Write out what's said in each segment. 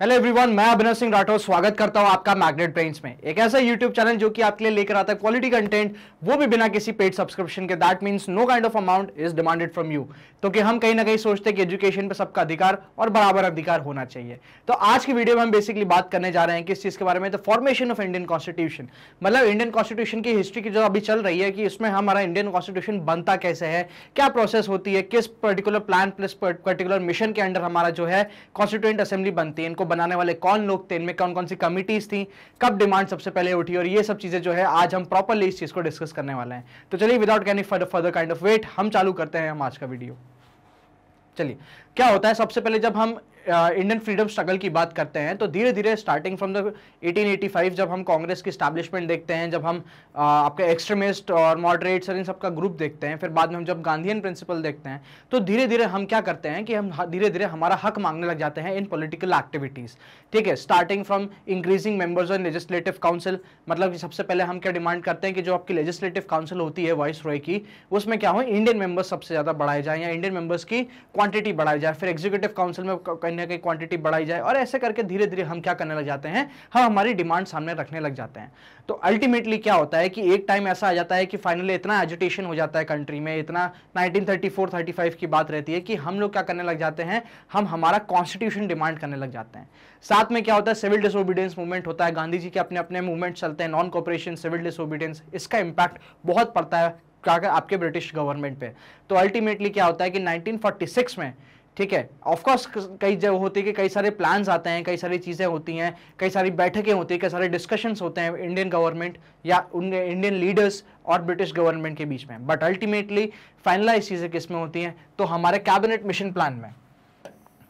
hello everyone मैं अभिनव सिंह राठौर स्वागत करता हूं आपका मैग्नेट ब्रेन्स में एक ऐसा यूट्यूब चैनल जो कि आपके लिए लेकर आता है क्वालिटी कंटेंट वो भी बिना किसी पेड सब्सक्रिप्शन के that means no kind of amount is demanded from you तो कि हम कहीं ना कहीं सोचते हैं कि एजुकेशन पर सबका अधिकार और बराबर अधिकार होना चाहिए तो आज की वीडियो में हम बेसिकली बात करने जा रहे हैं किस चीज़ के बारे में तो फॉर्मेशन ऑफ इंडियन कॉन्स्टिट्यूशन मतलब इंडियन कॉन्स्टिट्यूशन की हिस्ट्री की जो अभी चल रही है कि इसमें हमारा इंडियन कॉन्स्टिट्यूशन बनता कैसे है क्या प्रोसेस होती है किस particular plan plus particular mission के अंडर हमारा जो है कॉन्स्टिट्यूंट असेंबली बनती है इनको को बनाने वाले कौन लोग थे इनमें कौन कौन सी कमिटीज थी कब डिमांड सबसे पहले उठी और ये सब चीज़ें जो है आज हम प्रॉपरली इस चीज़ को डिस्कस करने वाले हैं तो चलिए without any further kind of wait हम चालू करते हैं हम आज का वीडियो चलिए क्या होता है सबसे पहले जब हम इंडियन फ्रीडम स्ट्रगल की बात करते हैं तो धीरे धीरे स्टार्टिंग फ्रॉम द 1885 जब हम कांग्रेस की स्टैब्लिशमेंट देखते हैं जब हम uh, आपके एक्सट्रीमिस्ट और मॉडरेट्स और इन सबका ग्रुप देखते हैं फिर बाद में हम जब गांधीयन प्रिंसिपल देखते हैं तो धीरे धीरे हम क्या करते हैं कि हम धीरे धीरे हमारा हक मांगने लग जाते हैं इन पोलिटिकल एक्टिविटीज़ ठीक है starting from increasing members on legislative council मतलब सबसे पहले हम क्या डिमांड करते हैं कि जो आपकी लेजिस्लेटिव काउंसिल होती है वॉइस रॉय की उसमें क्या हो इंडियन मेंबर्स सबसे ज़्यादा बढ़ाए जाए या इंडियन मेंबर्स की क्वांटिटी बढ़ाई जाए फिर एग्जीक्यूटिव काउंसिल में कहीं ना कहीं क्वांटिटी बढ़ाई जाए और ऐसे करके धीरे धीरे हम क्या करने लग जाते हैं हम हमारी डिमांड सामने रखने लग जाते हैं तो अल्टीमेटली क्या होता है कि एक टाइम ऐसा आ जाता है कि फाइनली इतना एजुटेशन हो जाता है कंट्री में इतना 1934 35 की बात रहती है कि हम लोग क्या करने लग जाते हैं हम हमारा कॉन्स्टिट्यूशन डिमांड करने लग जाते हैं साथ में क्या होता है सिविल डिसोबीडियंस मूवमेंट होता है गांधी जी के अपने अपने मूवमेंट चलते हैं नॉन कॉपरेशन सिविल डिसोबीडियंस इसका इंपैक्ट बहुत पड़ता है आपके ब्रिटिश गवर्नमेंट पे तो अल्टीमेटली क्या होता है कि 1946 में ठीक है ऑफकोर्स कई जगह होते हैं कि कई सारे प्लान्स आते हैं कई सारी चीज़ें होती हैं कई सारी बैठकें होती हैं कई सारे डिस्कशंस होते हैं इंडियन गवर्नमेंट या उन इंडियन लीडर्स और ब्रिटिश गवर्नमेंट के बीच में बट अल्टीमेटली फाइनलाइज चीज़ें किस में होती हैं तो हमारे कैबिनेट मिशन प्लान में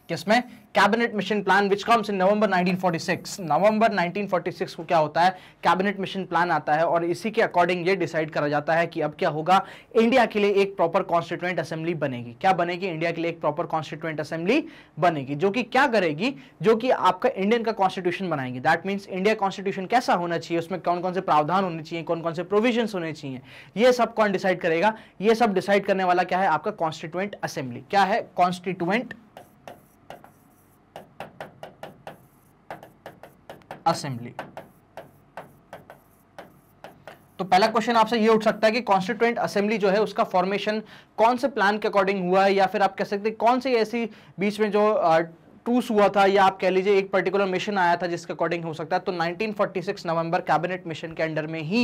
किसमें cabinet mission plan which comes in November 1946 November 1946 को क्या होता है कैबिनेट मिशन प्लान आता है और इसी के अकॉर्डिंग ये डिसाइड करा जाता है कि अब क्या होगा इंडिया के लिए एक प्रॉपर कॉन्स्टिट्यूएंट असेंबली बनेगी क्या बनेगी इंडिया के लिए एक प्रॉपर कॉन्स्टिट्यूएंट असेंबली बनेगी जो कि क्या करेगी जो कि आपका इंडियन का कॉन्स्टिट्यूशन बनाएगी दैट मीन्स इंडिया कॉन्स्टिट्यूशन कैसा होना चाहिए उसमें कौन कौन से प्रावधान होने चाहिए कौन कौन से प्रोविजन होने चाहिए यह सब कौन डिसाइड करेगा यह सब डिसाइड करने वाला क्या है आपका कॉन्स्टिट्यूएंट असेंबली क्या है कॉन्स्टिट्यूएंट असेंबली तो पहला क्वेश्चन आपसे ये उठ सकता है कि कॉन्स्टिट्यूएंट असेंबली जो है उसका फॉर्मेशन कौन से प्लान के अकॉर्डिंग हुआ है या फिर आप कह सकते हैं कौन सी ऐसी बीच में जो ट्रूस हुआ था या आप कह लीजिए एक पर्टिकुलर मिशन आया था जिसके अकॉर्डिंग हो सकता है तो 1946 नवंबर कैबिनेट मिशन के अंडर में ही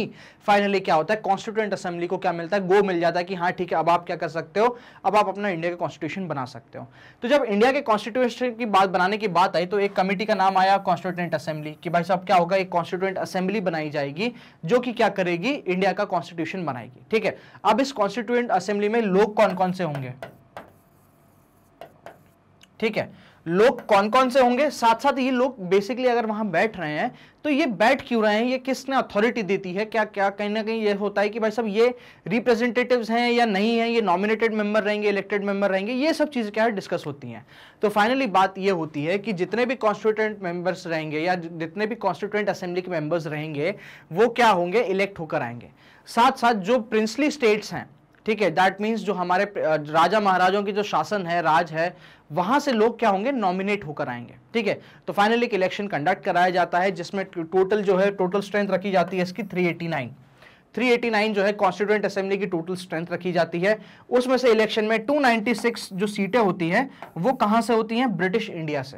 फाइनली क्या होता है कॉन्स्टिट्यूंट असेंबली को क्या मिलता है गो मिल जाता है कि हाँ ठीक है अब आप क्या कर सकते हो अब आप अपना इंडिया का कॉन्स्टिट्यूशन बना सकते हो तो जब इंडिया के कॉन्स्टिट्यूशन की बात बनाने की बात आई तो एक कमेटी का नाम आया कॉन्स्टिट्यूंट असेंबली कि भाई साहब क्या होगा एक कॉन्स्टिट्यूंट असेंबली बनाई जाएगी जो कि क्या करेगी इंडिया का कॉन्स्टिट्यूशन बनाएगी ठीक है अब इस कॉन्स्टिट्यूंट असेंबली में लोग कौन कौन से होंगे ठीक है लोग कौन कौन से होंगे साथ साथ ये लोग बेसिकली अगर वहां बैठ रहे हैं तो ये बैठ क्यों रहे हैं ये किसने अथॉरिटी देती है क्या क्या कहीं ना कहीं ये होता है कि भाई सब ये रिप्रेजेंटेटिव्स हैं या नहीं है ये नॉमिनेटेड मेंबर रहेंगे इलेक्टेड मेंबर रहेंगे ये सब चीज़ें क्या है डिस्कस होती हैं तो फाइनली बात ये होती है कि जितने भी कॉन्स्टिट्यूएंट मेंबर्स रहेंगे या जितने भी कॉन्स्टिट्यूएंट असेंबली के मेंबर्स रहेंगे वो क्या होंगे इलेक्ट होकर आएंगे साथ साथ जो प्रिंसली स्टेट्स हैं ठीक है दैट मीन्स जो हमारे राजा महाराजों की जो शासन है राज है वहां से लोग क्या होंगे नॉमिनेट होकर आएंगे ठीक है तो फाइनली एक इलेक्शन कंडक्ट कराया जाता है जिसमें टोटल जो है टोटल स्ट्रेंथ रखी जाती है इसकी 389 389 जो है कॉन्स्टिट्यूंट असेंबली की टोटल स्ट्रेंथ रखी जाती है उसमें से इलेक्शन में 296 जो सीटें होती हैं वो कहाँ से होती हैं ब्रिटिश इंडिया से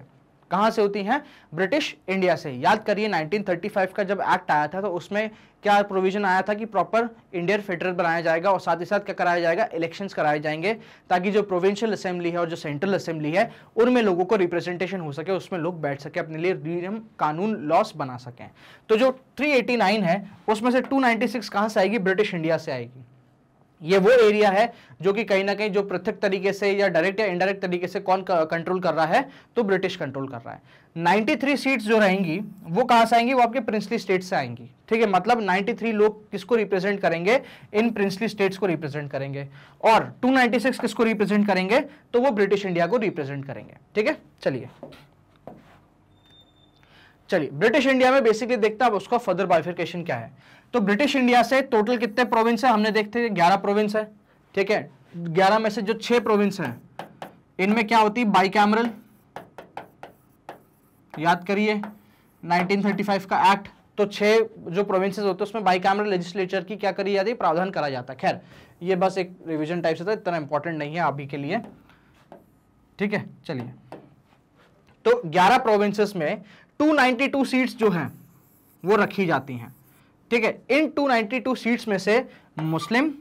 कहां से होती हैं ब्रिटिश इंडिया से याद करिए 1935 का जब एक्ट आया था तो उसमें क्या प्रोविजन आया था कि प्रॉपर इंडियन फेडरल बनाया जाएगा और साथ ही साथ क्या कराया जाएगा इलेक्शन कराए जाएंगे ताकि जो प्रोविंशियल असेंबली है और जो सेंट्रल असेंबली है उनमें लोगों को रिप्रेजेंटेशन हो सके उसमें लोग बैठ सके अपने लिए नियम कानून लॉस बना सकें तो जो 389 है उसमें से 296 कहां से आएगी ब्रिटिश इंडिया से आएगी ये वो एरिया है जो कि कहीं ना कहीं जो पृथक तरीके से या डायरेक्ट या इनडायरेक्ट तरीके से कौन कंट्रोल कर रहा है तो ब्रिटिश कंट्रोल कर रहा है 93 सीट्स जो रहेंगी वो कहाँ से आएंगी वो आपके प्रिंसली स्टेट्स से आएंगी ठीक है मतलब 93 लोग किसको रिप्रेजेंट करेंगे इन प्रिंसली स्टेट्स को रिप्रेजेंट करेंगे और 296 किसको रिप्रेजेंट करेंगे तो वो ब्रिटिश इंडिया को रिप्रेजेंट करेंगे ठीक है चलिए चलिए ब्रिटिश इंडिया में बेसिकली देखते हैं अब उसका फर्दर बाइफिकेशन क्या है तो ब्रिटिश इंडिया से टोटल कितने प्रोविंस है हमने देखते हैं ग्यारह प्रोविंस है ठीक है ग्यारह में से जो छह प्रोविंस है इनमें क्या होती है बाई याद करिए 1935 का एक्ट तो छह जो प्रोविंसेस होते हैं उसमें बाई कैमरा लेजिस्लेचर की क्या करी जाती है प्रावधान करा जाता है खैर ये बस एक रिविजन टाइप से था इतना इंपॉर्टेंट नहीं है अभी के लिए ठीक है चलिए तो 11 प्रोविंसेस में 292 सीट्स जो हैं वो रखी जाती हैं ठीक है इन 292 सीट्स में से मुस्लिम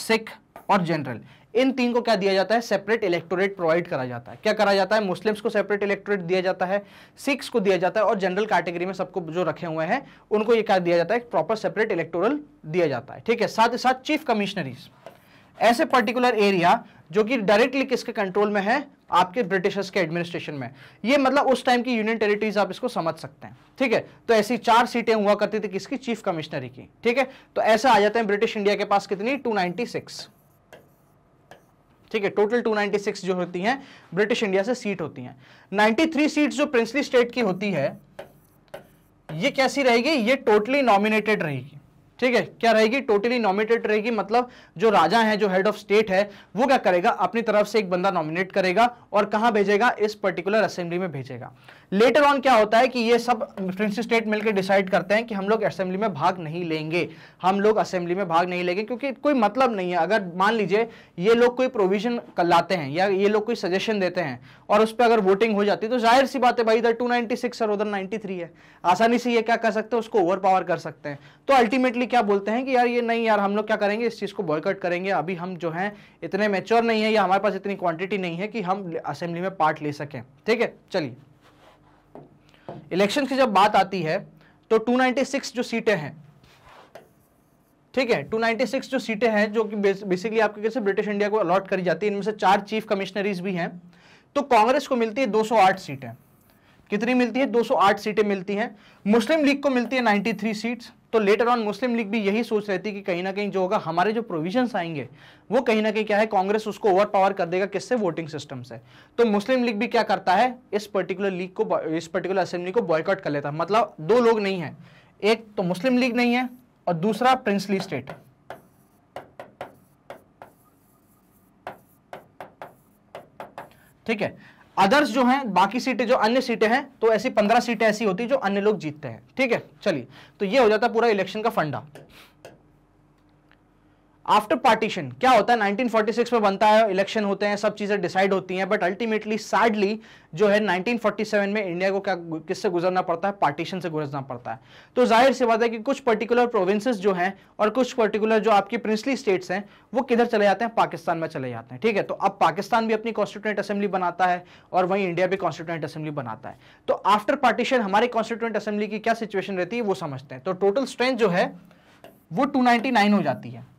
सिख और जनरल इन तीन को क्या दिया जाता है सेपरेट इलेक्टोरेट प्रोवाइड करा जाता है क्या करा जाता है मुस्लिम्स को सेपरेट इलेक्टोरेट दिया जाता है सिक्स को दिया जाता है और जनरल कैटेगरी में सबको जो रखे हुए हैं उनको ये क्या दिया जाता है प्रॉपर सेपरेट इलेक्टोरल दिया जाता है ठीक है साथ ही साथ चीफ कमिश्नरीज ऐसे पर्टिकुलर एरिया जो कि डायरेक्टली किसके कंट्रोल में है आपके ब्रिटिशर्स के एडमिनिस्ट्रेशन में ये मतलब उस टाइम की यूनियन टेरिटरीज आप इसको समझ सकते हैं ठीक है तो ऐसी चार सीटें हुआ करती थी किसकी चीफ कमिश्नरी की ठीक है तो ऐसा आ जाते हैं ब्रिटिश इंडिया के पास कितनी 296 ठीक है टोटल 296 जो होती हैं ब्रिटिश इंडिया से सीट होती हैं 93 सीट्स जो प्रिंसली स्टेट की होती है ये कैसी रहेगी ये टोटली नॉमिनेटेड रहेगी ठीक है क्या रहेगी टोटली नॉमिनेटेड रहेगी मतलब जो राजा है जो हेड ऑफ स्टेट है वो क्या करेगा अपनी तरफ से एक बंदा नॉमिनेट करेगा और कहाँ भेजेगा इस पर्टिकुलर असेंबली में भेजेगा लेटर ऑन क्या होता है कि ये सब प्रिंस स्टेट मिलकर डिसाइड करते हैं कि हम लोग असेंबली में भाग नहीं लेंगे हम लोग असेंबली में भाग नहीं लेंगे क्योंकि कोई मतलब नहीं है अगर मान लीजिए ये लोग कोई प्रोविजन लाते हैं या ये लोग कोई सजेशन देते हैं और उस पर अगर वोटिंग हो जाती है तो जाहिर सी बात है भाई इधर टू और उधर नाइन्टी है आसानी से ये क्या कर सकते हैं उसको ओवर कर सकते हैं तो अल्टीमेटली क्या बोलते हैं कि यार ये नहीं यार हम लोग क्या करेंगे इस चीज़ को बॉयकट करेंगे अभी हम जो हैं इतने मेच्योर नहीं है या हमारे पास इतनी क्वांटिटी नहीं है कि हम असेंबली में पार्ट ले सकें ठीक है चलिए इलेक्शन की जब बात आती है तो 296 जो सीटें हैं ठीक है 296 जो सीटें हैं जो कि बेसिकली आपके कैसे ब्रिटिश इंडिया को अलॉट करी जाती है इनमें से चार चीफ कमिश्नरीज भी हैं तो कांग्रेस को मिलती है 208 सीटें कितनी मिलती है 208 सीटें मिलती हैं मुस्लिम लीग को मिलती है 93 सीट्स तो लेटर ऑन मुस्लिम लीग भी यही सोच रही थी कि कहीं ना कहीं जो होगा हमारे जो प्रोविजन आएंगे वो कहीं ना कहीं क्या है कांग्रेस उसको ओवर पावर कर देगा किससे वोटिंग सिस्टम से तो मुस्लिम लीग भी क्या करता है इस पर्टिकुलर लीग को इस पर्टिकुलर असेंबली को बॉयकॉट कर लेता है मतलब दो लोग नहीं है एक तो मुस्लिम लीग नहीं है और दूसरा प्रिंसली स्टेट ठीक है अदर्स जो हैं बाकी सीटें जो अन्य सीटें हैं तो ऐसी पंद्रह सीटें ऐसी होती जो अन्य लोग जीतते हैं ठीक है चलिए तो ये हो जाता पूरा इलेक्शन का फंडा आफ्टर पार्टीशन क्या होता है 1946 में बनता है इलेक्शन होते हैं सब चीज़ें डिसाइड होती हैं बट अल्टीमेटली सैडली जो है 1947 में इंडिया को क्या किससे गुजरना पड़ता है पार्टीशन से गुजरना पड़ता है तो जाहिर सी बात है कि कुछ पर्टिकुलर प्रोविंसेस जो हैं और कुछ पर्टिकुलर जो आपकी प्रिंसली स्टेट्स हैं वो किधर चले जाते हैं पाकिस्तान में चले जाते हैं ठीक है तो अब पाकिस्तान भी अपनी कॉन्स्टिट्यूंट असेंबली बनाता है और वहीं इंडिया भी कॉन्स्टिट्यूंट असेंबली बनाता है तो आफ्टर पार्टीशन हमारे कॉन्स्टिट्यूंट असेंबली की क्या सिचुएशन रहती है वो समझते हैं तो टोटल स्ट्रेंथ जो है वो टू हो जाती है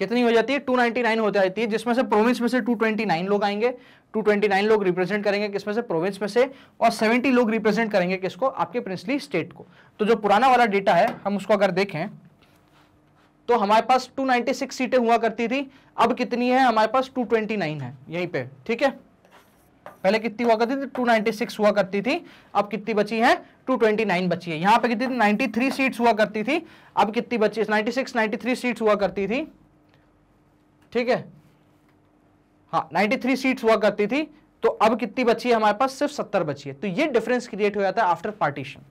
कितनी हो जाती है टू नाइनटी नाइन हो जाती है जिसमें से प्रोविंस में से टू ट्वेंटी नाइन लोग आएंगे टू ट्वेंटी नाइन लोग रिप्रेजेंट करेंगे किसमें से प्रोविंस में से और सेवेंटी लोग रिप्रेजेंट करेंगे किसको आपके प्रिंसली स्टेट को तो जो पुराना वाला डेटा है हम उसको अगर देखें तो हमारे पास 296 सीटें हुआ करती थी अब कितनी है हमारे पास 229 है यहीं पे ठीक है पहले कितनी हुआ करती थी 296 हुआ करती थी अब कितनी बची है 229 बची है यहाँ पे कितनी थी 93 सीट्स हुआ करती थी अब कितनी बची 96 93 सीट्स हुआ करती थी ठीक है हाँ 93 सीट्स हुआ करती थी तो अब कितनी बची है हमारे पास सिर्फ 70 बची है तो ये डिफरेंस क्रिएट हो जाता है आफ्टर पार्टीशन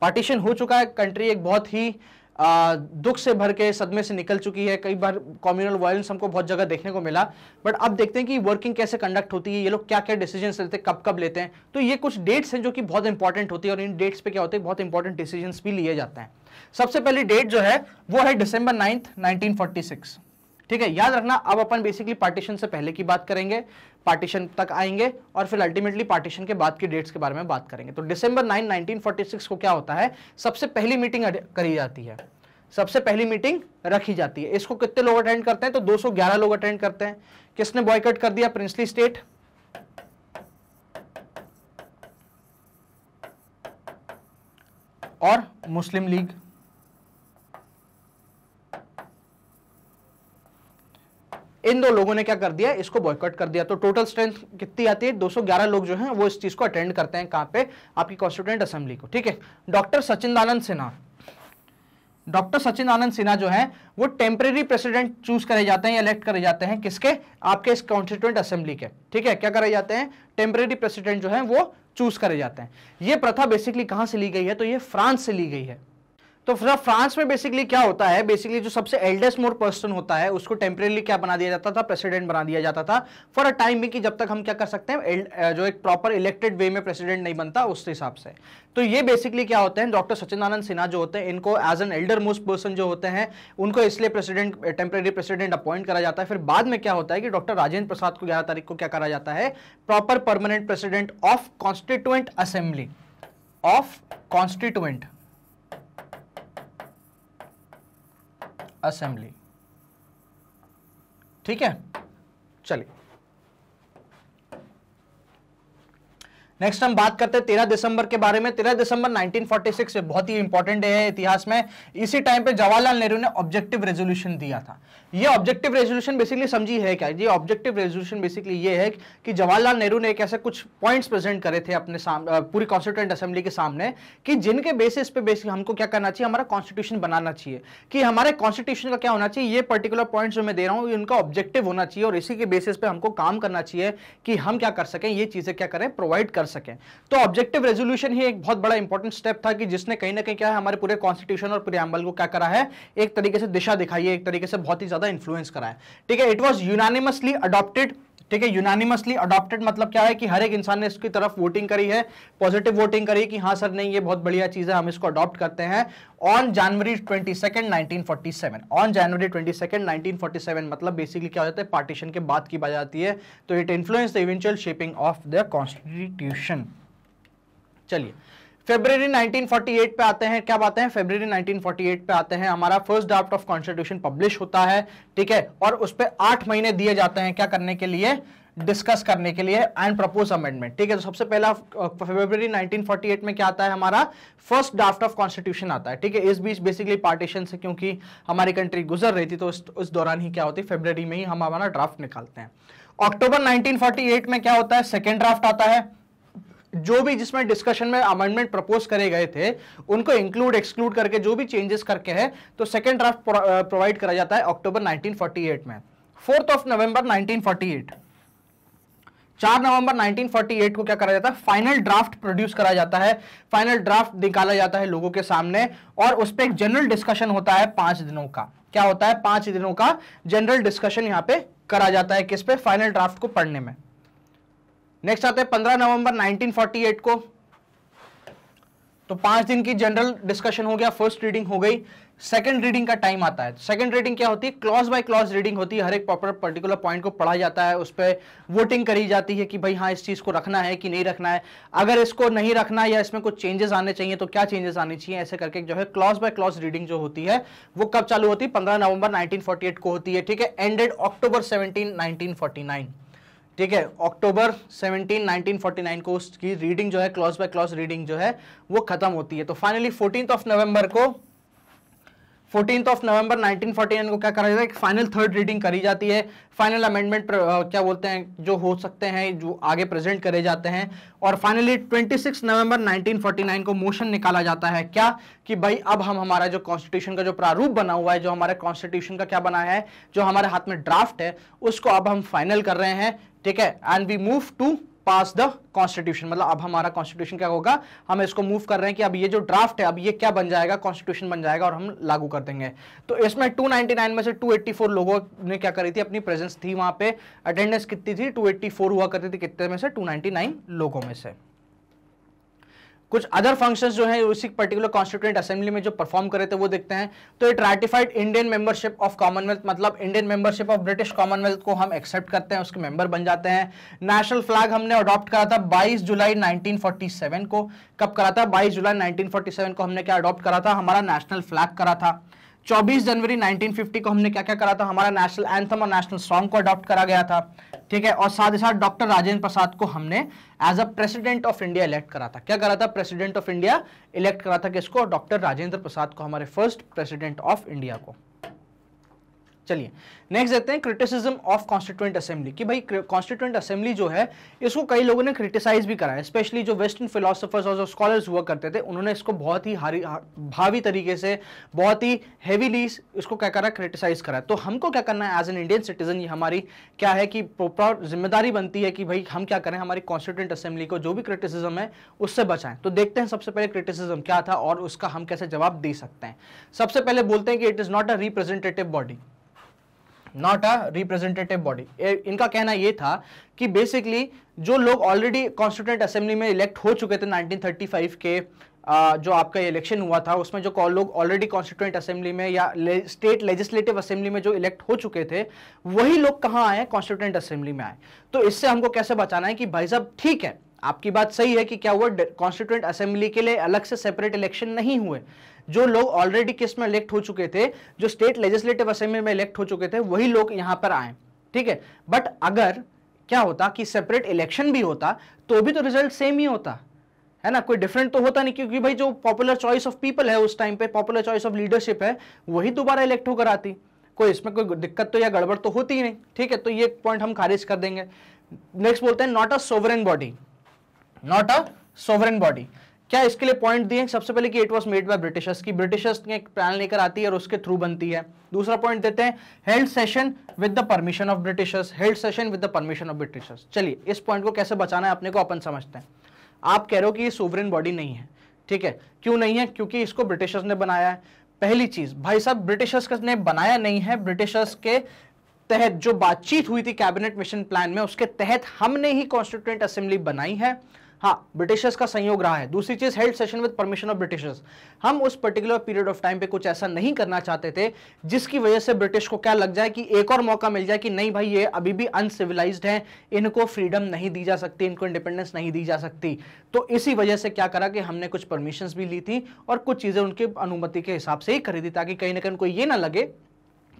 पार्टीशन हो चुका है कंट्री एक बहुत ही आ, दुख से भर के सदमे से निकल चुकी है कई बार कॉम्युनल वायलेंस हमको बहुत जगह देखने को मिला बट अब देखते हैं कि वर्किंग कैसे कंडक्ट होती है ये लोग क्या क्या डिसीजन लेते हैं कब कब लेते हैं तो ये कुछ डेट्स हैं जो कि बहुत इंपॉर्टेंट होती है और इन डेट्स पे क्या होते हैं बहुत इंपॉर्टेंट डिसीजन भी लिए जाते हैं सबसे पहली डेट जो है वो है डिसंबर नाइन्थ नाइनटीन ठीक है याद रखना अब अपन बेसिकली पार्टीशन से पहले की बात करेंगे पार्टीशन तक आएंगे और फिर अल्टीमेटली पार्टीशन के बाद की डेट्स के बारे में बात करेंगे तो दिसंबर 9 1946 को क्या होता है सबसे पहली मीटिंग करी जाती है सबसे पहली मीटिंग रखी जाती है इसको कितने लोग अटेंड करते हैं तो 211 लोग अटेंड करते हैं किसने बॉयकट कर दिया प्रिंसली स्टेट और मुस्लिम लीग इन दो लोगों ने क्या कर दिया इसको बॉयकॉट कर दिया तो टोटल स्ट्रेंथ कितनी आती है 211 लोग जो हैं वो इस चीज को अटेंड करते हैं कहां पे आपकी कॉन्स्टिट्यूंट असेंबली को ठीक है डॉक्टर सचिन आनंद सिन्हा डॉक्टर सचिन आनंद सिन्हा जो है वो टेम्परेरी प्रेसिडेंट चूज करे जाते हैं इलेक्ट करे जाते हैं किसके आपके इस कॉन्स्टिट्यूंट असेंबली के ठीक है क्या करे जाते हैं टेम्परेरी प्रेसिडेंट जो है वो चूज करे जाते हैं ये प्रथा बेसिकली कहां से ली गई है तो ये फ्रांस से ली गई है तो फ्रांस में बेसिकली क्या होता है बेसिकली जो सबसे एल्डेस्ट मोर पर्सन होता है उसको टेम्परेली क्या बना दिया जाता था प्रेसिडेंट बना दिया जाता था फॉर अ टाइम भी कि जब तक हम क्या कर सकते हैं जो एक प्रॉपर इलेक्टेड वे में प्रेसिडेंट नहीं बनता उस हिसाब से तो ये बेसिकली क्या होते हैं डॉक्टर सचिदानंद सिन्हा जो होते हैं इनको as an elder most person जो होते हैं उनको इसलिए प्रेसिडेंट टेम्परेरी प्रेसिडेंट अपॉइंट करा जाता है फिर बाद में क्या होता है कि डॉक्टर राजेंद्र प्रसाद को ग्यारह तारीख को क्या करा जाता है proper permanent president of constituent assembly of constituent assembly ठीक है चलिए नेक्स्ट हम बात करते हैं तेरह दिसंबर के बारे में तेरह दिसंबर 1946 से बहुत ही इंपॉर्टेंट डे है इतिहास में इसी टाइम पे जवाहरलाल नेहरू ने ऑब्जेक्टिव रेजोल्यूशन दिया था ये ऑब्जेक्टिव रेजोल्यूशन बेसिकली समझी है क्या ये ऑब्जेक्टिव रेजोल्यूशन बेसिकली ये है कि जवाहरलाल नेहरू ने एक ऐसे कुछ पॉइंट्स प्रेजेंट करे थे अपने पूरी कॉन्स्टिट्यूंट असेंबली के सामने कि जिनके बेसिस पे बेसिक हमको क्या करना चाहिए हमारा कॉन्स्टिट्यूशन बनाना चाहिए कि हमारे कॉन्स्टिट्यूशन का क्या होना चाहिए ये पर्टिकुलर पॉइंट जो मैं दे रहा हूँ उनका ऑब्जेक्टिव होना चाहिए और इसी के बेसिस पे हमको काम करना चाहिए कि हम क्या कर सकें ये चीजें क्या करें प्रोवाइड कर सकें तो ऑब्जेक्टिव रेजोल्यूशन ही एक बहुत बड़ा इंपॉर्टेंट स्टेप था कि जिसने कहीं ना कहीं क्या है हमारे पूरे कॉन्स्टिट्यूशन और प्रियम्बल को क्या करा है एक तरीके से दिशा दिखाई है एक तरीके से बहुत ही ज्यादा इन्फ्लुएंस करा है ठीक है इट वॉज यूनानिमसली अडॉप्टेड ठीक है यूनानिमसली अडॉप्टेड मतलब क्या है कि हर एक इंसान ने इसकी तरफ वोटिंग करी है पॉजिटिव वोटिंग करी कि हाँ सर नहीं ये बहुत बढ़िया चीज़ है हम इसको अडॉप्ट करते हैं on January twenty second nineteen forty seven on January twenty second nineteen forty seven मतलब बेसिकली क्या हो जाता है पार्टीशन के बाद की बात आती है तो it influence the eventual shaping of the constitution चलिए फेब्रवरी 1948 पे आते हैं क्या बात है फेब्रवरी 1948 पे आते हैं हमारा first draft of constitution publish होता है ठीक है और उस पर आठ महीने दिए जाते हैं क्या करने के लिए डिस्कस करने के लिए एंड प्रपोज अमेंडमेंट ठीक है तो सबसे पहला फेब्रवरी 1948 में क्या आता है हमारा फर्स्ट ड्राफ्ट ऑफ कॉन्स्टिट्यूशन आता है ठीक है इस बीच बेसिकली पार्टीशन से क्योंकि हमारी कंट्री गुजर रही थी तो उस, उस दौरान ही क्या होती है फेब्रवरी में ही हम हमारा ड्राफ्ट निकालते हैं अक्टूबर 1948 में क्या होता है सेकेंड ड्राफ्ट आता है जो भी जिसमें डिस्कशन में अमेंडमेंट प्रपोज करे गए थे उनको इंक्लूड एक्सक्लूड करके जो भी चेंजेस करके हैं तो सेकेंड ड्राफ्ट प्रोवाइड करा जाता है अक्टूबर 1948 में फोर्थ ऑफ नवंबर 1948 चार नवंबर 1948 को क्या करा जाता है फाइनल ड्राफ्ट प्रोड्यूस करा जाता है फाइनल ड्राफ्ट निकाला जाता है लोगों के सामने और उस पर एक जनरल डिस्कशन होता है पांच दिनों का क्या होता है पांच दिनों का जनरल डिस्कशन यहाँ पे करा जाता है किस पे फाइनल ड्राफ्ट को पढ़ने में नेक्स्ट आते हैं पंद्रह नवंबर 1948 को तो पांच दिन की जनरल डिस्कशन हो गया फर्स्ट रीडिंग हो गई सेकंड रीडिंग का टाइम आता है सेकंड रीडिंग क्या होती है क्लॉज बाय क्लॉज रीडिंग होती है हर एक प्रॉपर पर्टिकुलर पॉइंट को पढ़ा जाता है उस पर वोटिंग करी जाती है कि भाई हाँ इस चीज़ को रखना है कि नहीं रखना है अगर इसको नहीं रखना या इसमें कुछ चेंजेस आने चाहिए तो क्या चेंजेस आने चाहिए ऐसे करके जो है क्लॉज बाय क्लॉज रीडिंग जो होती है वो कब चालू होती है पंद्रह नवंबर नाइनटीन को होती है ठीक है एंडेड अक्टूबर सेवनटीन नाइनटीन ठीक है अक्टूबर 17 1949 को उसकी रीडिंग जो है क्लॉज बाय क्लॉज रीडिंग जो है वो खत्म होती है तो फाइनली फोर्टीन ऑफ नवंबर को फोर्टीन ऑफ नवंबर 1949 को क्या करा जाता है फाइनल थर्ड रीडिंग करी जाती है फाइनल अमेंडमेंट क्या बोलते हैं जो हो सकते हैं जो आगे प्रेजेंट करे जाते हैं और फाइनली 26 नवंबर 1949 को मोशन निकाला जाता है क्या कि भाई अब हम हमारा जो कॉन्स्टिट्यूशन का जो प्रारूप बना हुआ है जो हमारे कॉन्स्टिट्यूशन का क्या बना है जो हमारे हाथ में ड्राफ्ट है उसको अब हम फाइनल कर रहे हैं ठीक है and we move to pass the constitution मतलब अब हमारा कॉन्स्टिट्यूशन क्या होगा हम इसको मूव कर रहे हैं कि अब ये जो ड्राफ्ट है अब ये क्या बन जाएगा कॉन्स्टिट्यूशन बन जाएगा और हम लागू कर देंगे तो इसमें 299 में से 284 लोगों ने क्या करी थी अपनी प्रेजेंस थी वहां पे अटेंडेंस कितनी थी 284 हुआ करती थी कितने में से 299 लोगों में से कुछ अदर फंक्शंस जो है उसी पर्टिकुलर कॉन्स्टिट्यूंट असेंबली में जो परफॉर्म करे थे वो देखते हैं तो it ratified Indian membership of Commonwealth मतलब Indian membership of British Commonwealth को हम एक्सेप्ट करते हैं उसके मेंबर बन जाते हैं नेशनल फ्लैग हमने अडॉप्ट करा था 22 जुलाई 1947 को कब करा था 22 जुलाई 1947 को हमने क्या अडॉप्ट करा था हमारा नेशनल फ्लैग करा था 24 जनवरी 1950 को हमने क्या क्या करा था हमारा नेशनल एंथम और नेशनल सॉन्ग को अडॉप्ट करा गया था ठीक है और साथ ही साथ डॉक्टर राजेंद्र प्रसाद को हमने as a president of India elect करा था क्या करा था प्रेसिडेंट ऑफ इंडिया इलेक्ट करा था किसको डॉक्टर राजेंद्र प्रसाद को हमारे फर्स्ट प्रेसिडेंट ऑफ इंडिया को चलिए नेक्स्ट देखते हैं क्रिटिसिज्म ऑफ कॉन्स्टिट्यूंट असेंबली कि भाई कॉन्स्टिट्यूंट असेंबली जो है इसको कई लोगों ने क्रिटिसाइज भी करा है स्पेशली जो वेस्टर्न फिलोसफर्स और जो स्कॉलर्स हुआ करते थे उन्होंने इसको बहुत ही हारी भावी तरीके से बहुत ही हैवीली इसको क्या करा क्रिटिसाइज करा तो हमको क्या करना है एज एन इंडियन सिटीजन ये हमारी क्या है कि प्रॉपर जिम्मेदारी बनती है कि भाई हम क्या करें हमारी कॉन्स्टिट्यूंट असेंबली को जो भी क्रिटिसिज्म है उससे बचाएं तो देखते हैं सबसे पहले क्रिटिसिज्म क्या था और उसका हम कैसे जवाब दे सकते हैं सबसे पहले बोलते हैं कि it is not a representative body not a representative body इनका कहना यह था कि बेसिकली जो लोग ऑलरेडी कॉन्स्टिट्यूंट असेंबली में इलेक्ट हो चुके थे 1935 के Uh, जो आपका इलेक्शन हुआ था उसमें जो लोग ऑलरेडी कॉन्स्टिट्यूंट असेंबली में या स्टेट लेजिस्लेटिव असेंबली में जो इलेक्ट हो चुके थे वही लोग कहाँ आए कॉन्स्टिट्यूंट असेंबली में आए तो इससे हमको कैसे बचाना है कि भाई साहब ठीक है आपकी बात सही है कि क्या हुआ कॉन्स्टिट्यूंट असेंबली के लिए अलग से सेपरेट इलेक्शन नहीं हुए जो लोग ऑलरेडी किस में इलेक्ट हो चुके थे जो स्टेट लेजिस्लेटिव असेंबली में इलेक्ट हो चुके थे वही लोग यहां पर आए ठीक है बट अगर क्या होता कि सेपरेट इलेक्शन भी होता तो भी तो रिजल्ट सेम ही होता है ना कोई डिफरेंट तो होता नहीं क्योंकि भाई जो पॉपुलर चॉइस ऑफ पीपल है उस टाइम पे पॉपुलर चॉइस ऑफ लीडरशिप है वही दोबारा इलेक्ट होकर आती कोई इसमें कोई दिक्कत तो या गड़बड़ तो होती ही नहीं ठीक है तो ये पॉइंट हम खारिज कर देंगे नेक्स्ट बोलते हैं not a sovereign body not a sovereign body क्या इसके लिए पॉइंट दिए सबसे पहले कि it was made by Britishers की ब्रिटिशर्स ने एक प्लान लेकर आती है और उसके थ्रू बनती है दूसरा पॉइंट देते हैं held session with the permission of Britishers held session with the permission of Britishers चलिए इस पॉइंट को कैसे बचाना है अपने को अपन समझते हैं आप कह रहे हो कि ये सोवरेन बॉडी नहीं है ठीक है क्यों नहीं है क्योंकि इसको ब्रिटिशर्स ने बनाया है पहली चीज भाई साहब ब्रिटिशर्स ने बनाया नहीं है ब्रिटिशर्स के तहत जो बातचीत हुई थी कैबिनेट मिशन प्लान में उसके तहत हमने ही कॉन्स्टिट्यूंट असेंबली बनाई है हाँ ब्रिटिशर्स का संयोग रहा है दूसरी चीज held session with permission of Britishers हम उस पर्टिकुलर पीरियड ऑफ टाइम पे कुछ ऐसा नहीं करना चाहते थे जिसकी वजह से ब्रिटिश को क्या लग जाए कि एक और मौका मिल जाए कि नहीं भाई ये अभी भी अनसिविलाइज हैं इनको फ्रीडम नहीं दी जा सकती इनको इंडिपेंडेंस नहीं दी जा सकती तो इसी वजह से क्या करा कि हमने कुछ परमिशन भी ली थी और कुछ चीज़ें उनकी अनुमति के हिसाब से ही खरीदी ताकि कहीं ना कहीं उनको ये ना लगे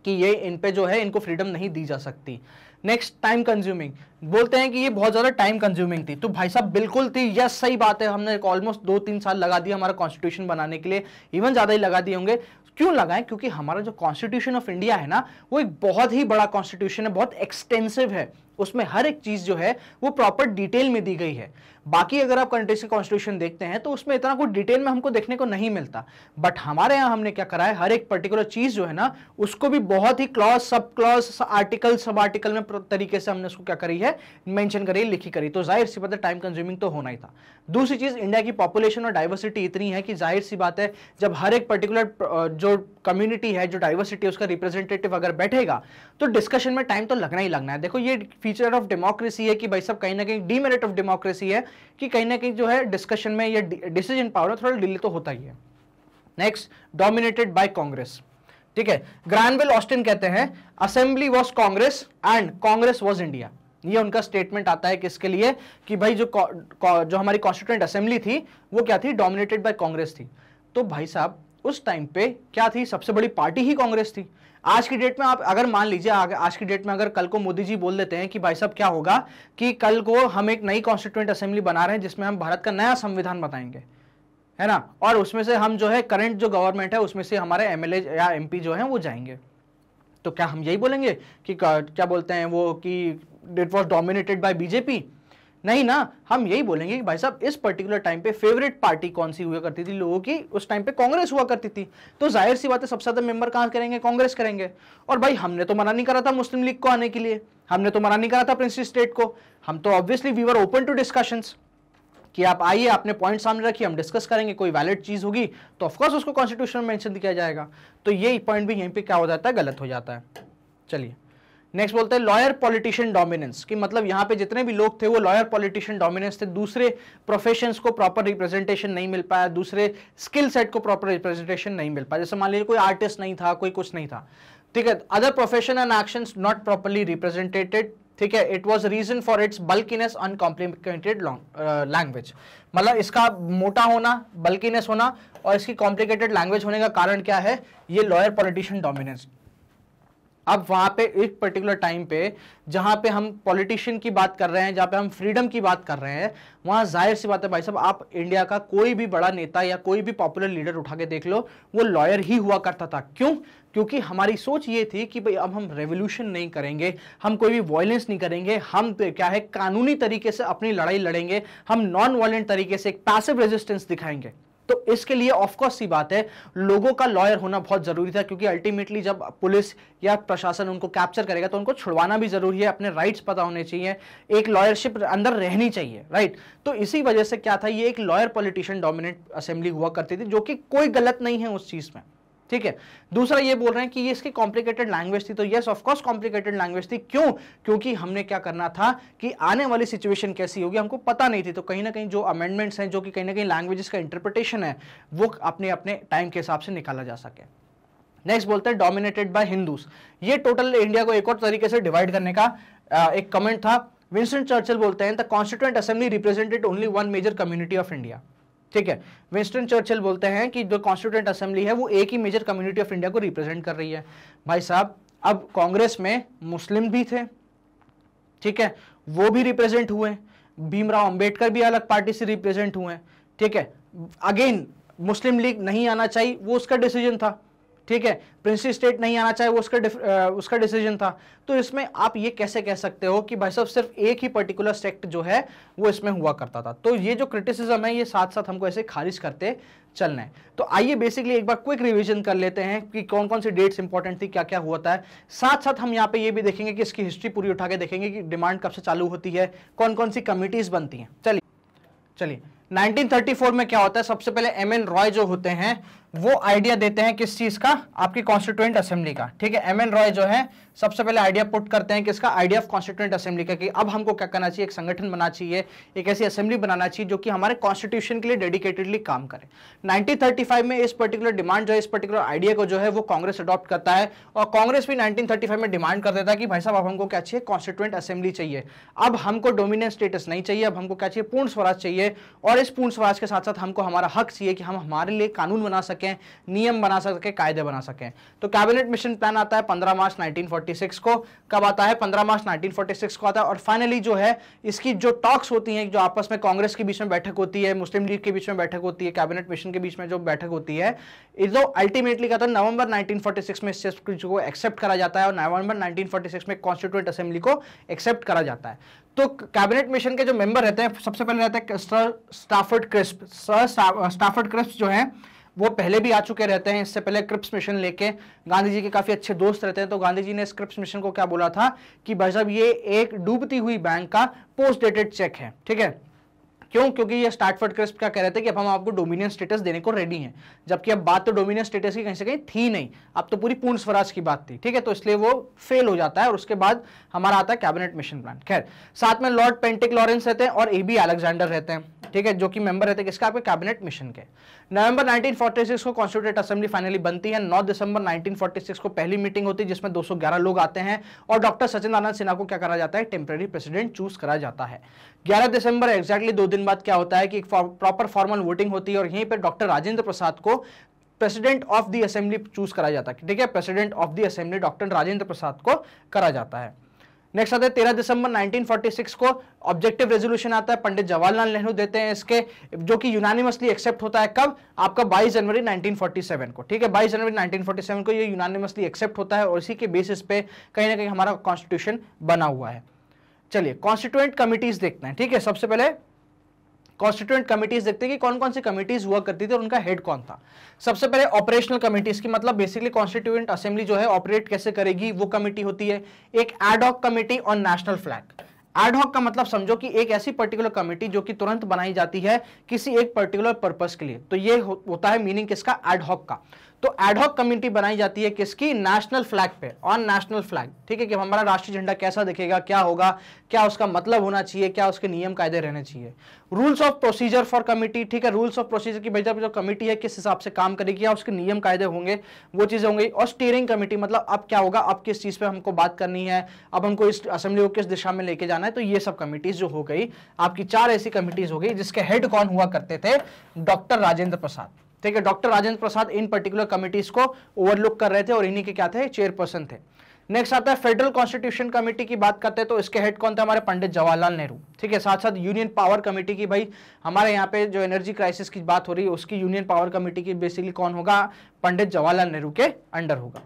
कि ये इन पे जो है इनको फ्रीडम नहीं दी जा सकती नेक्स्ट टाइम कंज्यूमिंग बोलते हैं कि ये बहुत ज़्यादा टाइम कंज्यूमिंग थी तो भाई साहब बिल्कुल थी यस सही बात है हमने ऑलमोस्ट दो तीन साल लगा दिया हमारा कॉन्स्टिट्यूशन बनाने के लिए इवन ज़्यादा ही लगा दिए होंगे क्यों लगाएं क्योंकि हमारा जो कॉन्स्टिट्यूशन ऑफ इंडिया है ना वो एक बहुत ही बड़ा कॉन्स्टिट्यूशन है बहुत एक्सटेंसिव है उसमें हर एक चीज जो है वो प्रॉपर डिटेल में दी गई है बाकी अगर आप कंट्रीज के कॉन्स्टिट्यूशन देखते हैं तो उसमें इतना कुछ डिटेल में हमको देखने को नहीं मिलता बट हमारे यहाँ हमने क्या करा है हर एक पर्टिकुलर चीज जो है ना उसको भी बहुत ही clause sub clause article sub article में तरीके से हमने उसको क्या करी है मेंशन करी लिखी करी तो जाहिर सी बात है टाइम कंज्यूमिंग तो होना ही था दूसरी चीज इंडिया की पॉपुलेशन और डाइवर्सिटी इतनी है कि जाहिर सी बात है जब हर एक पर्टिकुलर जो कम्युनिटी है जो डाइवर्सिटी उसका रिप्रेजेंटेटिव अगर बैठेगा तो डिस्कशन में टाइम तो लगना ही लगना है देखो ये फीचर ऑफ डेमोक्रेसी है कि भाई साहब कहीं ना कहीं डीमेरिट ऑफ डेमोक्रेसी है कि कहीं ना कहीं जो है डिस्कशन में या डिसीजन पावर थोड़ा डिले तो होता ही है नेक्स्ट डोमिनेटेड बाय कांग्रेस ठीक है ग्रैंडविल ऑस्टिन कहते हैं assembly was Congress and Congress was India ये उनका स्टेटमेंट आता है किसके लिए कि भाई जो जो हमारी कॉन्स्टिट्यूंट असेंबली थी वो क्या थी डोमिनेटेड बाय कांग्रेस थी तो भाई साहब उस टाइम पे क्या थी सबसे बड़ी पार्टी ही कांग्रेस थी आज की डेट में आप अगर मान लीजिए आज की डेट में अगर कल को मोदी जी बोल देते हैं कि भाई साहब क्या होगा कि कल को हम एक नई कॉन्स्टिट्यूंट असेंबली बना रहे हैं जिसमें हम भारत का नया संविधान बताएंगे है ना और उसमें से हम जो है करंट जो गवर्नमेंट है उसमें से हमारे एमएलए या एमपी जो है वो जाएंगे तो क्या हम यही बोलेंगे कि क्या बोलते हैं वो कि it was dominated by BJP नहीं ना हम यही बोलेंगे कि भाई साहब इस पर्टिकुलर टाइम पे फेवरेट पार्टी कौन सी हुआ करती थी लोगों की उस टाइम पे कांग्रेस हुआ करती थी तो जाहिर सी बात है सबसे ज़्यादा मेंबर कहाँ करेंगे कांग्रेस करेंगे और भाई हमने तो मना नहीं करा था मुस्लिम लीग को आने के लिए हमने तो मना नहीं करा था प्रिंस स्टेट को हम तो obviously we were open to discussions कि आप आइए आपने पॉइंट सामने रखिए हम डिस्कस करेंगे कोई वैलिड चीज़ होगी तो ऑफकोर्स उसको कॉन्स्टिट्यूशन में मैंशन किया जाएगा तो यही पॉइंट भी यहीं पर क्या हो जाता है गलत हो जाता है चलिए नेक्स्ट बोलते हैं लॉयर पॉलिटिशियन डोमिनेंस कि मतलब यहाँ पे जितने भी लोग थे वो लॉयर पॉलिटिशियन डोमिनेंस थे दूसरे प्रोफेशंस को प्रॉपर रिप्रेजेंटेशन नहीं मिल पाया दूसरे स्किल सेट को प्रॉपर रिप्रेजेंटेशन नहीं मिल पाया जैसे मान लीजिए कोई आर्टिस्ट नहीं था कोई कुछ नहीं था ठीक है other profession and action not properly represented ठीक है it was reason for its bulkiness uncomplicated language मतलब इसका मोटा होना बल्किनेस होना और इसकी कॉम्प्लिकेटेड लैंग्वेज होने का कारण क्या है ये लॉयर पॉलिटिशियन डोमिनेंस अब वहां पे एक पर्टिकुलर टाइम पे जहां पे हम पॉलिटिशियन की बात कर रहे हैं जहां पे हम फ्रीडम की बात कर रहे हैं वहां जाहिर सी बात है भाई साहब आप इंडिया का कोई भी बड़ा नेता या कोई भी पॉपुलर लीडर उठा के देख लो वो लॉयर ही हुआ करता था क्यों क्योंकि हमारी सोच ये थी कि भाई अब हम रेवोल्यूशन नहीं करेंगे हम कोई भी वॉयलेंस नहीं करेंगे हम तो क्या है कानूनी तरीके से अपनी लड़ाई लड़ेंगे हम नॉन वॉयलेंट तरीके से एक पैसिव रेजिस्टेंस दिखाएंगे तो इसके लिए ऑफकोर्स सी बात है लोगों का लॉयर होना बहुत जरूरी था क्योंकि अल्टीमेटली जब पुलिस या प्रशासन उनको कैप्चर करेगा तो उनको छुड़वाना भी जरूरी है अपने राइट्स पता होने चाहिए एक लॉयरशिप अंदर रहनी चाहिए राइट तो इसी वजह से क्या था ये एक लॉयर पॉलिटिशियन डोमिनेंट असेंबली हुआ करती थी जो कि कोई गलत नहीं है उस चीज़ में ठीक है दूसरा ये बोल रहे हैं कि ये इसकी कॉम्प्लिकेटेड लैंग्वेज थी तो येस ऑफकोर्स कॉम्प्लिकेटेड लैंग्वेज थी क्यों क्योंकि हमने क्या करना था कि आने वाली सिचुएशन कैसी होगी हमको पता नहीं थी तो कहीं ना कहीं जो अमेंडमेंट्स हैं जो कि कहीं ना कहीं लैंग्वेजेस का इंटरप्रिटेशन है वो अपने अपने टाइम के हिसाब से निकाला जा सके नेक्स्ट बोलते हैं डोमिनेटेड बाय हिंदू ये टोटल इंडिया को एक और तरीके से डिवाइड करने का एक कमेंट था विंसेंट चर्चिल बोलते हैं the constituent assembly represented only one major community of India ठीक है विंस्टन चर्चिल बोलते हैं कि जो कॉन्स्टिट्यूंट असेंबली है वो एक ही मेजर कम्युनिटी ऑफ इंडिया को रिप्रेजेंट कर रही है भाई साहब अब कांग्रेस में मुस्लिम भी थे ठीक है वो भी रिप्रेजेंट हुए भीमराव अंबेडकर भी अलग पार्टी से रिप्रेजेंट हुए ठीक है अगेन मुस्लिम लीग नहीं आना चाहिए वो उसका डिसीजन था ठीक है प्रिंसी स्टेट नहीं आना चाहे वो उसका उसका डिसीजन था तो इसमें आप ये कैसे कह सकते हो कि भाई साहब सिर्फ एक ही पर्टिकुलर सेक्ट जो है वो इसमें हुआ करता था तो ये जो क्रिटिसिज्म है ये साथ साथ हमको ऐसे खारिज करते चलना है तो आइए बेसिकली एक बार क्विक रिविजन कर लेते हैं कि कौन कौन सी डेट्स इंपॉर्टेंट थी क्या क्या हुआ है साथ साथ हम यहाँ पे ये भी देखेंगे कि इसकी हिस्ट्री पूरी उठा के देखेंगे कि डिमांड कब से चालू होती है कौन कौन सी कमिटीज बनती हैं चलिए चलिए 1934 में क्या होता है सबसे पहले एम एन रॉय जो होते हैं वो आइडिया देते हैं किस चीज का आपकी कॉन्स्टिट्यूंट असेंबली का ठीक है एम एन रॉय जो है सबसे पहले आइडिया पुट करते हैं किसका आइडिया ऑफ कॉन्स्टिट्यूंट असेंबली का कि अब हमको क्या करना चाहिए एक संगठन बनाना चाहिए एक ऐसी असेंबली बनाना चाहिए जो कि हमारे कॉन्स्टिट्यूशन के लिए डेडिकेटेडली काम करे 1935 में इस पर्टिकुलर डिमांड जो है इस पर्टिकुलर आइडिया को जो है वो कांग्रेस अडॉप्ट करता है और कांग्रेस भी नाइनटीन में डिमांड कर देता है कि भाई साहब अब हमको क्या चाहिए कॉन्स्टिट्यूएंट असेंबली चाहिए अब हमको डोमिनेंट स्टेटस नहीं चाहिए अब हमको क्या चाहिए पूर्ण स्वराज चाहिए और इस पूर्ण स्वराज के साथ साथ हमको हमारा हक चाहिए कि हम हमारे लिए कानून बना सकें नियम बना सकें कायदे बना सकें तो कैबिनेट मिशन प्लान आता है पंद्रह मार्च 1946 को कब आता है पंद्रह मार्च 1946 को आता है और फाइनली जो है इसकी जो टॉक्स होती हैं जो आपस में कांग्रेस के बीच में बैठक होती है मुस्लिम लीग के बीच में बैठक होती है कैबिनेट मिशन के बीच में जो बैठक होती है इसको अल्टीमेटली कहता है नवंबर नाइनटीन में इस चीज को एक्सेप्ट करा जाता है और नवंबर 1946 में कॉन्स्टिट्यूंट असेंबली को एक्सेप्ट करा जाता है तो कैबिनेट मिशन के जो मेंबर रहते हैं सबसे पहले रहते हैं sir Stafford Cripps sir Stafford Cripps जो है वो पहले भी आ चुके रहते हैं इससे पहले क्रिप्स मिशन लेके गांधी जी के काफ़ी अच्छे दोस्त रहते हैं तो गांधी जी ने इस क्रिप्स मिशन को क्या बोला था कि भाई साहब ये एक डूबती हुई बैंक का पोस्ट डेटेड चेक है ठीक है क्यों क्योंकि ये स्टार्टफर्ड क्रिस्प क्या कह रहे थे कि अब हम आपको डोमिनियन स्टेटस देने को रेडी हैं जबकि अब बात तो डोमिनियन स्टेटस की कहीं से कहीं थी नहीं अब तो पूरी पूर्ण स्वराज की बात थी ठीक है तो इसलिए वो फेल हो जाता है और उसके बाद हमारा आता है कैबिनेट मिशन प्लान खैर साथ में लॉर्ड पेंटिक लॉरेंस रहते हैं और ए बी अलेक्जेंडर रहते हैं ठीक है जो कि मेंबर रहते हैं किसका आपके कैबिनेट मिशन के नवंबर 1946 को कॉन्स्टिट्यूट असेंबली फाइनली बनती है 9 दिसंबर 1946 को पहली मीटिंग होती है जिसमें 211 लोग आते हैं और डॉक्टर सचिन आनंद सिन्हा को क्या करा जाता है टेम्प्रेरी प्रेसिडेंट चूज करा जाता है 11 दिसंबर एक्जैक्टली दो दिन दिन बाद क्या होता है कि प्रॉपर फॉर्मल वोटिंग होती है और यहीं पर डॉक्टर राजेंद्र प्रसाद को president of the assembly choose करा जाता है ठीक है president of the assembly doctor Rajendra Prasad को करा जाता है नेक्स्ट आता है तेरह दिसंबर 1946 को ऑब्जेक्टिव रेजोल्यूशन आता है पंडित जवाहरलाल नेहरू देते हैं इसके जो कि यूनानिमसली एक्सेप्ट होता है कब आपका 22 जनवरी 1947 को ठीक है 22 जनवरी 1947 को ये यूनानिमसली एक्सेप्ट होता है और इसी के बेसिस पे कहीं ना कहीं हमारा कॉन्स्टिट्यूशन बना हुआ है चलिए कॉन्स्टिट्यूएंट कमिटीज देखते हैं ठीक है सबसे पहले कॉन्स्टिट्यूंट कमिटीज देखते हैं कि कौन कौन सी कमिटीज हुआ करती थी और उनका हेड कौन था सबसे पहले ऑपरेशनल कमिटीज की मतलब बेसिकली कॉन्स्टिट्यूंट असेंबली जो है ऑपरेट कैसे करेगी वो कमिटी होती है एक ad hoc committee on national flag ad hoc का मतलब समझो कि एक ऐसी पर्टिकुलर कमेटी जो कि तुरंत बनाई जाती है किसी एक पर्टिकुलर पर्पस के लिए तो ये हो, होता है मीनिंग किसका एडहॉक का तो एडहॉक कमिटी बनाई जाती है किसकी नेशनल फ्लैग पे ऑन नेशनल फ्लैग ठीक है कि हमारा राष्ट्रीय झंडा कैसा दिखेगा क्या होगा क्या उसका मतलब होना चाहिए क्या उसके नियम कायदे रहने चाहिए rules of procedure for committee ठीक है रूल्स ऑफ प्रोसीजर की जो कमिटी है किस हिसाब से काम करेगी या उसके नियम कायदे होंगे वो चीज़ें होंगी और स्टीयरिंग कमिटी मतलब अब क्या होगा अब किस चीज़ पे हमको बात करनी है अब हमको इस असेंबली को किस दिशा में लेके जाना है तो ये सब कमेटीज जो हो गई आपकी चार ऐसी कमिटीज हो गई जिसके हेड कौन हुआ करते थे डॉक्टर राजेंद्र प्रसाद ठीक है डॉक्टर राजेंद्र प्रसाद इन पर्टिकुलर कमिटीज को ओवरलुक कर रहे थे और इन्हीं के क्या थे चेयरपर्सन थे नेक्स्ट आता है फेडरल कॉन्स्टिट्यूशन कमेटी की बात करते हैं तो इसके हेड कौन थे हमारे पंडित जवाहरलाल नेहरू ठीक है साथ साथ यूनियन पावर कमेटी की भाई हमारे यहाँ पे जो एनर्जी क्राइसिस की बात हो रही है उसकी यूनियन पावर कमेटी की बेसिकली कौन होगा पंडित जवाहरलाल नेहरू के अंडर होगा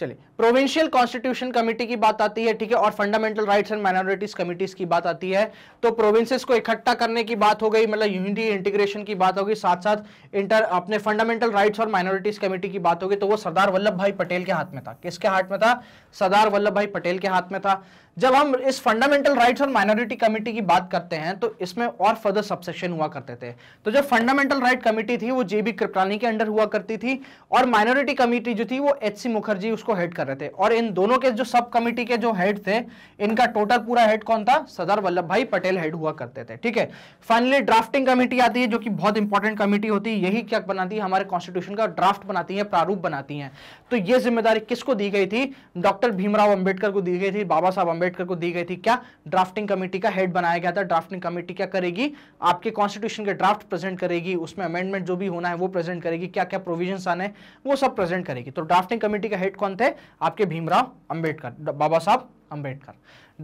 चलिए प्रोविंशियल कॉन्स्टिट्यूशन कमेटी की बात आती है ठीक है और fundamental rights and minorities committees की बात आती है तो प्रोविंसेस को इकट्ठा करने की बात हो गई मतलब यूनिटी इंटीग्रेशन की बात होगी साथ साथ इंटर अपने फंडामेंटल राइट्स और माइनॉरिटीज कमेटी की बात होगी तो वो सरदार वल्लभ भाई पटेल के हाथ में था किसके हाथ में था सरदार वल्लभ भाई पटेल के हाथ में था जब हम इस फंडामेंटल राइट्स और माइनॉरिटी कमेटी की बात करते हैं तो इसमें और फर्दर सबसेक्शन हुआ करते थे तो जो फंडामेंटल राइट कमेटी थी वो जेबी कृपलानी के अंडर हुआ करती थी और माइनॉरिटी कमेटी जो थी वो एच सी मुखर्जी उसको हेड कर रहे थे और इन दोनों के जो सब कमेटी के जो हेड थे इनका टोटल पूरा हेड कौन था सरदार वल्लभ भाई पटेल हेड हुआ करते थे ठीक है फाइनली ड्राफ्टिंग कमेटी आती है जो कि बहुत इंपॉर्टेंट कमेटी होती है यही क्या बनाती है हमारे कॉन्स्टिट्यूशन का ड्राफ्ट बनाती है प्रारूप बनाती है तो ये जिम्मेदारी किसको दी गई थी डॉक्टर भीमराव अंबेडकर को दी गई थी बाबा साहब अंबेडकर अम्बेडकर को दी गई थी क्या ड्राफ्टिंग कमेटी का हेड बनाया गया था ड्राफ्टिंग कमेटी क्या करेगी आपके कॉन्स्टिट्यूशन के ड्राफ्ट प्रेजेंट करेगी उसमें अमेंडमेंट जो भी होना है वो प्रेजेंट करेगी क्या क्या प्रोविजन आने वो सब प्रेजेंट करेगी तो ड्राफ्टिंग कमेटी का हेड कौन थे आपके भीमराव अम्बेडकर बाबा साहब अम्बेडकर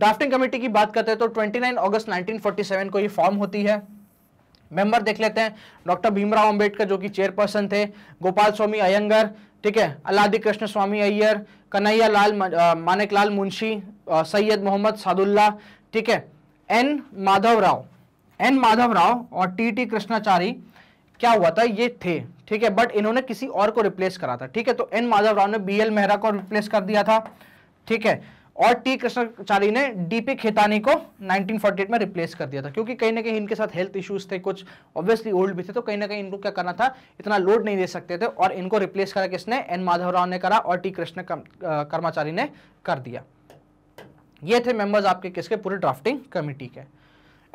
ड्राफ्टिंग कमेटी की बात करते हैं तो ट्वेंटी अगस्त नाइनटीन को ये फॉर्म होती है मेंबर देख लेते हैं डॉक्टर भीमराव अंबेडकर जो कि चेयरपर्सन थे गोपाल स्वामी अयंगर ठीक है अलादी कृष्ण स्वामी अय्यर कन्हैया लाल मानक लाल मुंशी सैयद मोहम्मद सादुल्ला ठीक है एन माधव राव एन माधव राव और टी टी कृष्णाचारी क्या हुआ था ये थे ठीक है बट इन्होंने किसी और को रिप्लेस करा था ठीक है तो एन माधव राव ने बी एल मेहरा को रिप्लेस कर दिया था ठीक है और टी कृष्णाचारी ने डीपी खेतानी को 1948 में रिप्लेस कर दिया था क्योंकि कहीं ना कहीं इनके साथ हेल्थ इश्यूज थे कुछ ऑब्वियसली ओल्ड भी थे तो कहीं ना कहीं इनको क्या करना था इतना लोड नहीं दे सकते थे और इनको रिप्लेस करा किसने एन माधवराव ने करा और टी कृष्ण कर्माचारी ने कर दिया ये थे मेंबर्स आपके किसके पूरे ड्राफ्टिंग कमेटी के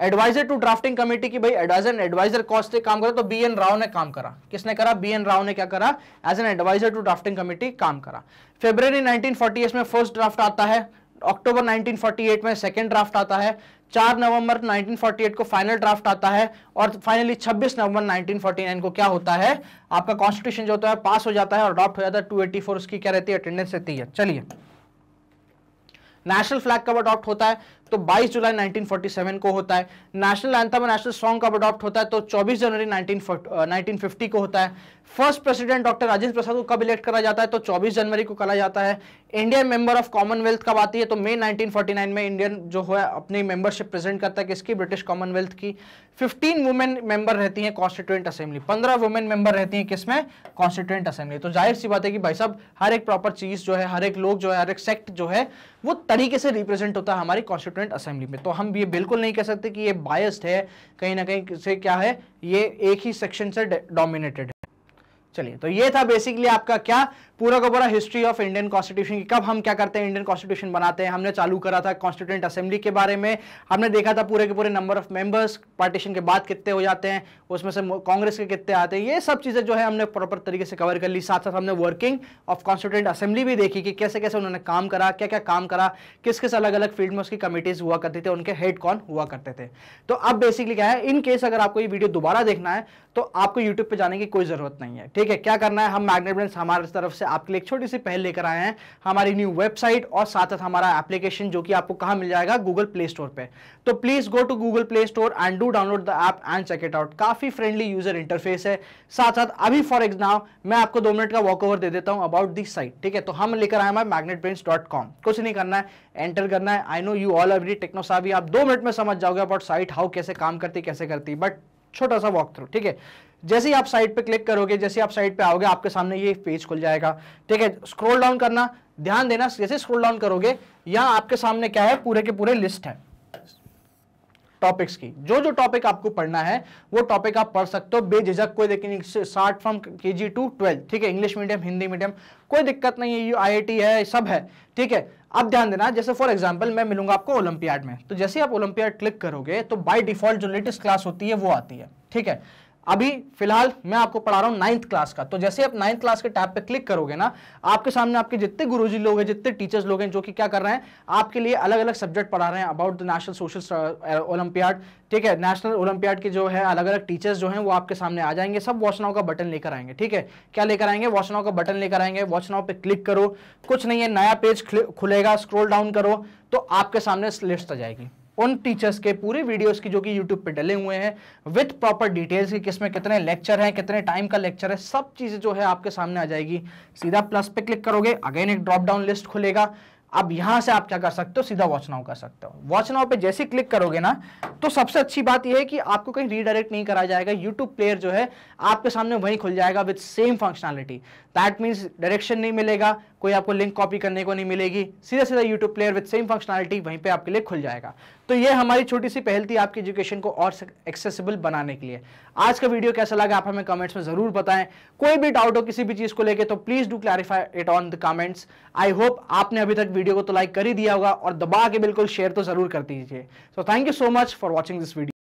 एडवाइजर टू ड्राफ्टिंग कमेटी की भाई एडवाइजर एन एडवाइजर कॉस्ट से काम करा तो बी एन राव ने काम करा किसने करा बी एन राव ने क्या करा as an adviser to drafting committee काम करा फेब्रवरी 1948 में फर्स्ट ड्राफ्ट आता है अक्टूबर 1948 में सेकेंड ड्राफ्ट आता है चार नवंबर 1948 को फाइनल ड्राफ्ट आता है और फाइनली 26 नवंबर 1949 को क्या होता है आपका कॉन्स्टिट्यूशन जो होता है पास हो जाता है और अडॉप्ट हो जाता है 284 उसकी क्या रहती है अटेंडेंस रहती है चलिए नेशनल फ्लैग कब अडॉप्ट होता है तो 22 जुलाई 1947 को होता है नेशनल एंथम नेशनल सॉन्ग कब अडॉप्ट होता है तो 24 जनवरी 19 1950 को होता है first president doctor Rajendra Prasad को कब इलेक्ट करा जाता है तो 24 जनवरी को करा जाता है इंडियन मेंबर ऑफ कॉमनवेल्थ कब आती है तो मई 1949 में इंडियन जो है अपनी मेंबरशिप प्रेजेंट करता है किसकी ब्रिटिश कॉमनवेल्थ की 15 वुमेन मेंबर रहती हैं कॉन्स्टिट्यूंट असेंबली 15 वुमेन मेंबर रहती हैं किसमें कॉन्स्टिट्यूंट असेंबली तो जाहिर सी बात है कि भाई साहब हर एक प्रॉपर चीज़ जो है हर एक लोग जो है हर एक सेक्ट जो है वो तरीके से रिप्रेजेंट होता है हमारी कॉन्स्टिट्यूंट असेंबली में तो हम ये बिल्कुल नहीं कह सकते कि ये बायस्ड है कहीं ना कहीं से क्या है ये एक ही सेक्शन से डोमिनेटेड चलिए तो ये था बेसिकली आपका क्या पूरा का पूरा हिस्ट्री ऑफ इंडियन कॉन्स्टिट्यूशन की कब हम क्या करते हैं इंडियन कॉन्स्टिट्यूशन बनाते हैं हमने चालू करा था कॉन्स्टिट्यूंट असेंबली के बारे में हमने देखा था पूरे के पूरे नंबर ऑफ मेंबर्स पार्टीशन के बाद कितने हो जाते हैं उसमें से कांग्रेस के कितने आते हैं ये सब चीज़ें जो है हमने प्रॉपर तरीके से कवर कर ली साथ साथ हमने वर्किंग ऑफ कॉन्स्टिट्यूंट असेंबली भी देखी कि कैसे कैसे उन्होंने काम करा क्या क्या काम करा किस किस अलग अलग फील्ड में उसकी कमेटीज़ हुआ करती थी उनके हेड कौन हुआ करते थे तो अब बेसिकली क्या है इन केस अगर आपको ये वीडियो दोबारा देखना है तो आपको यूट्यूब पर जाने की कोई ज़रूरत नहीं है ठीक है क्या करना है हम मैग्नेट हमारे तरफ से आपके लिए छोटी सी पहल लेकर आए हैं हमारी न्यू वेबसाइट और साथ साथ हमारा एप्लीकेशन जो कि आपको कहाँ मिल जाएगा गूगल प्ले स्टोर पर तो please go to Google play store and do download the app and check it out काफ़ी फ्रेंडली यूजर इंटरफेस है साथ साथ अभी फॉर एग्जाम मैं आपको दो मिनट का वॉक ओवर दे देता हूँ अबाउट दिस साइट ठीक है तो हम लेकर आए हमारे मैग्नेट कुछ नहीं करना है एंटर करना है आई नो यू ऑल अवरी टेक्नोसा भी आप दो मिनट में समझ जाओगे अबाउट साइट हाउ कैसे काम करती कैसे करती बट छोटा सा वॉक थ्रू ठीक है जैसे ही आप साइट पे क्लिक करोगे जैसे आप साइट पे आओगे आपके सामने ये पेज खुल जाएगा ठीक है स्क्रॉल डाउन करना ध्यान देना जैसे स्क्रॉल डाउन करोगे यहाँ आपके सामने क्या है पूरे के पूरे लिस्ट है टॉपिक्स की जो जो टॉपिक आपको पढ़ना है वो टॉपिक आप पढ़ सकते हो बेझिझक कोई देखिए स्टार्ट फ्रॉम के जी टू ट्वेल्थ ठीक है इंग्लिश मीडियम हिंदी मीडियम कोई दिक्कत नहीं है ये आई है सब है ठीक है अब ध्यान देना जैसे फॉर एग्जाम्पल मैं मिलूंगा आपको ओलंपियाड में तो जैसे आप ओलंपियाड क्लिक करोगे तो बाई डिफॉल्ट जो लेटेस्ट क्लास होती है वो आती है ठीक है अभी फिलहाल मैं आपको पढ़ा रहा हूँ नाइन्थ क्लास का तो जैसे आप नाइन्थ क्लास के टैब पे क्लिक करोगे ना आपके सामने आपके जितने गुरुजी लोग हैं जितने टीचर्स लोग हैं जो कि क्या कर रहे हैं आपके लिए अलग अलग सब्जेक्ट पढ़ा रहे हैं about the national social olympiad ठीक है नेशनल ओलंपियाड के जो है अलग अलग टीचर्स जो हैं वो आपके सामने आ जाएंगे सब वॉच का बटन लेकर आएंगे ठीक है क्या लेकर आएंगे वॉच नाउ का बटन लेकर आएंगे वॉच पर पे क्लिक करो कुछ नहीं है नया पेज खुलेगा स्क्रोल डाउन करो तो आपके सामने लिस्ट आ जाएगी उन टीचर्स के पूरे वीडियोस की जो कि यूट्यूब पे डले हुए हैं विथ प्रॉपर डिटेल्स की किसमें कितने लेक्चर हैं कितने टाइम का लेक्चर है सब चीज़ें जो है आपके सामने आ जाएगी सीधा प्लस पे क्लिक करोगे अगेन एक ड्रॉप डाउन लिस्ट खुलेगा अब यहां से आप क्या कर सकते हो सीधा वॉच नाउ कर सकते हो वॉच नाउ पे जैसे क्लिक करोगे ना तो सबसे अच्छी बात यह है कि आपको कहीं रीडायरेक्ट नहीं करा जाएगा यूट्यूब प्लेयर जो है आपके सामने वहीं खुल जाएगा with same functionality that means direction नहीं मिलेगा कोई आपको लिंक कॉपी करने को नहीं मिलेगी सीधा सीधा YouTube player with same functionality वहीं पर आपके लिए खुल जाएगा तो ये हमारी छोटी सी पहल थी आपकी एजुकेशन को और एक्सेसिबल बनाने के लिए आज का वीडियो कैसा लगा आप हमें कमेंट्स में ज़रूर बताएं कोई भी डाउट हो किसी भी चीज़ को लेकर तो please do clarify it on the comments I hope आपने अभी तक वीडियो को तो लाइक कर ही दिया होगा और दबा के बिल्कुल शेयर तो ज़रूर कर दीजिए so thank you so much for watching this video